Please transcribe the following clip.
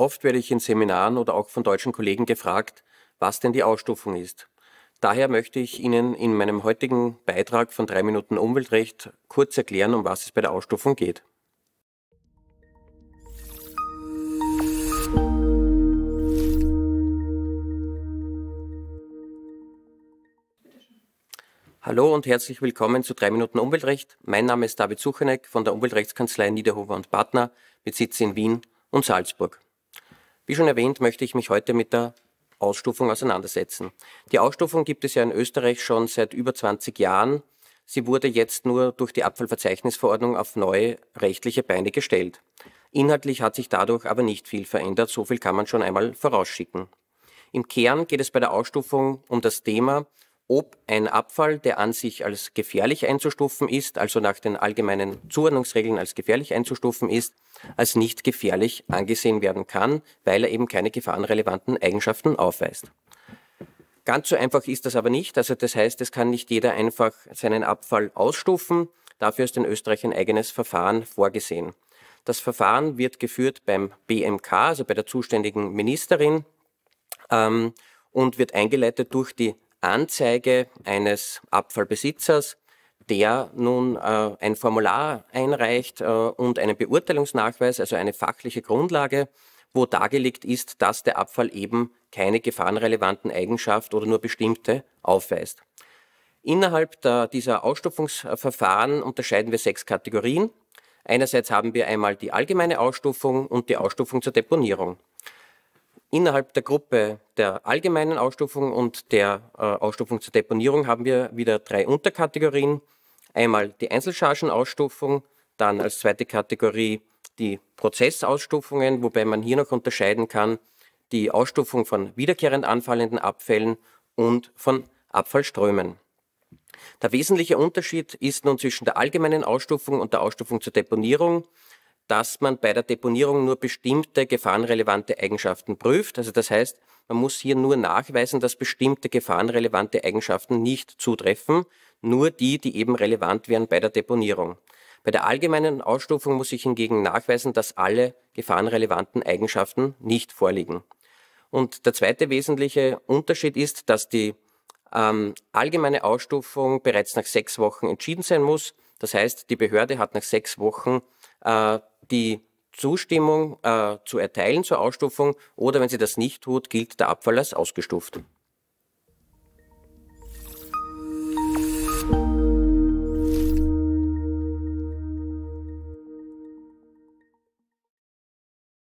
Oft werde ich in Seminaren oder auch von deutschen Kollegen gefragt, was denn die Ausstufung ist. Daher möchte ich Ihnen in meinem heutigen Beitrag von 3 Minuten Umweltrecht kurz erklären, um was es bei der Ausstufung geht. Hallo und herzlich willkommen zu 3 Minuten Umweltrecht. Mein Name ist David Suchenek von der Umweltrechtskanzlei Niederhofer und Partner mit Sitz in Wien und Salzburg. Wie schon erwähnt, möchte ich mich heute mit der Ausstufung auseinandersetzen. Die Ausstufung gibt es ja in Österreich schon seit über 20 Jahren. Sie wurde jetzt nur durch die Abfallverzeichnisverordnung auf neue rechtliche Beine gestellt. Inhaltlich hat sich dadurch aber nicht viel verändert, so viel kann man schon einmal vorausschicken. Im Kern geht es bei der Ausstufung um das Thema, ob ein Abfall, der an sich als gefährlich einzustufen ist, also nach den allgemeinen Zuordnungsregeln als gefährlich einzustufen ist, als nicht gefährlich angesehen werden kann, weil er eben keine gefahrenrelevanten Eigenschaften aufweist. Ganz so einfach ist das aber nicht. Also das heißt, es kann nicht jeder einfach seinen Abfall ausstufen. Dafür ist in Österreich ein eigenes Verfahren vorgesehen. Das Verfahren wird geführt beim BMK, also bei der zuständigen Ministerin, ähm, und wird eingeleitet durch die Anzeige eines Abfallbesitzers, der nun äh, ein Formular einreicht äh, und einen Beurteilungsnachweis, also eine fachliche Grundlage, wo dargelegt ist, dass der Abfall eben keine gefahrenrelevanten Eigenschaften oder nur bestimmte aufweist. Innerhalb der, dieser Ausstufungsverfahren unterscheiden wir sechs Kategorien. Einerseits haben wir einmal die allgemeine Ausstufung und die Ausstufung zur Deponierung. Innerhalb der Gruppe der allgemeinen Ausstufung und der äh, Ausstufung zur Deponierung haben wir wieder drei Unterkategorien. Einmal die Einzelchargenausstufung, dann als zweite Kategorie die Prozessausstufungen, wobei man hier noch unterscheiden kann die Ausstufung von wiederkehrend anfallenden Abfällen und von Abfallströmen. Der wesentliche Unterschied ist nun zwischen der allgemeinen Ausstufung und der Ausstufung zur Deponierung dass man bei der Deponierung nur bestimmte gefahrenrelevante Eigenschaften prüft. Also das heißt, man muss hier nur nachweisen, dass bestimmte gefahrenrelevante Eigenschaften nicht zutreffen, nur die, die eben relevant wären bei der Deponierung. Bei der allgemeinen Ausstufung muss ich hingegen nachweisen, dass alle gefahrenrelevanten Eigenschaften nicht vorliegen. Und der zweite wesentliche Unterschied ist, dass die ähm, allgemeine Ausstufung bereits nach sechs Wochen entschieden sein muss. Das heißt, die Behörde hat nach sechs Wochen äh, die Zustimmung äh, zu erteilen zur Ausstufung oder wenn sie das nicht tut, gilt der Abfall als ausgestuft.